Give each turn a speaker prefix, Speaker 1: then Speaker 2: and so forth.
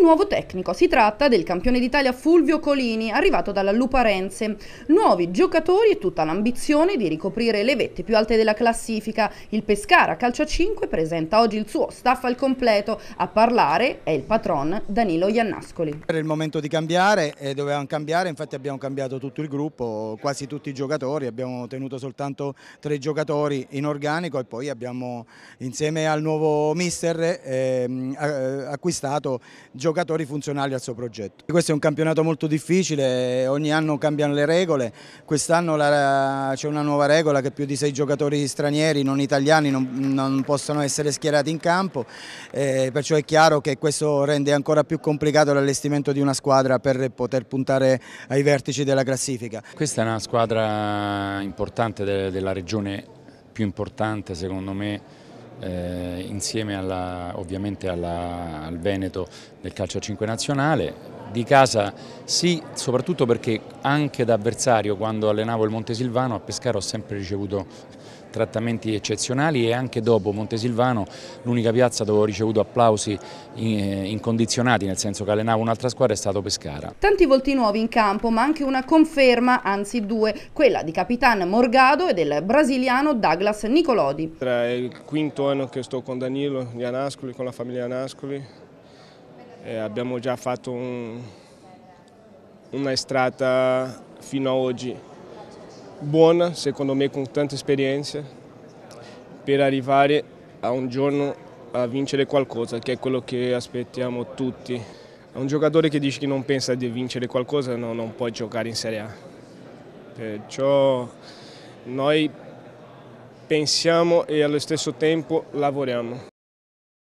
Speaker 1: un nuovo tecnico. Si tratta del campione d'Italia Fulvio Colini, arrivato dalla Luparense. Nuovi giocatori e tutta l'ambizione di ricoprire le vette più alte della classifica. Il Pescara Calcia 5 presenta oggi il suo staff al completo. A parlare è il patron Danilo Iannascoli.
Speaker 2: Era il momento di cambiare e dovevamo cambiare, infatti abbiamo cambiato tutto il gruppo, quasi tutti i giocatori, abbiamo tenuto soltanto tre giocatori in organico e poi abbiamo insieme al nuovo mister ehm, eh, acquistato giocatori giocatori funzionali al suo progetto. Questo è un campionato molto difficile, ogni anno cambiano le regole, quest'anno c'è una nuova regola che più di sei giocatori stranieri, non italiani, non, non possono essere schierati in campo, eh, perciò è chiaro che questo rende ancora più complicato l'allestimento di una squadra per poter puntare ai vertici della classifica.
Speaker 3: Questa è una squadra importante de della regione più importante secondo me eh, insieme alla, ovviamente alla, al Veneto del calcio a 5 nazionale, di casa sì, soprattutto perché anche da avversario quando allenavo il Montesilvano a Pescara ho sempre ricevuto trattamenti eccezionali e anche dopo Montesilvano l'unica piazza dove ho ricevuto applausi eh, incondizionati nel senso che allenavo un'altra squadra è stato Pescara.
Speaker 1: Tanti volti nuovi in campo ma anche una conferma, anzi due, quella di Capitan Morgado e del brasiliano Douglas Nicolodi.
Speaker 4: È il quinto anno che sto con Danilo di Anascoli, con la famiglia Anascoli eh, abbiamo già fatto un, una strada fino ad oggi buona, secondo me con tanta esperienza, per arrivare a un giorno a vincere qualcosa, che è quello che aspettiamo tutti. Un giocatore che dice che non pensa di vincere qualcosa no, non può giocare in Serie A. Perciò noi pensiamo e allo stesso tempo lavoriamo.